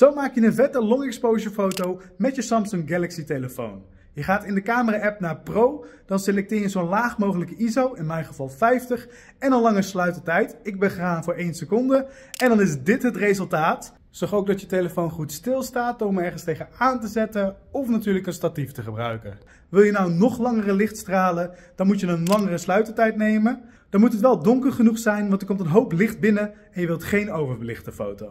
Zo maak je een vette long exposure foto met je Samsung Galaxy telefoon. Je gaat in de camera app naar Pro, dan selecteer je zo'n laag mogelijke ISO, in mijn geval 50, en een lange sluitertijd. Ik ben gegaan voor 1 seconde en dan is dit het resultaat. Zorg ook dat je telefoon goed stilstaat om hem ergens tegen aan te zetten of natuurlijk een statief te gebruiken. Wil je nou nog langere lichtstralen, dan moet je een langere sluitertijd nemen. Dan moet het wel donker genoeg zijn, want er komt een hoop licht binnen en je wilt geen overbelichte foto.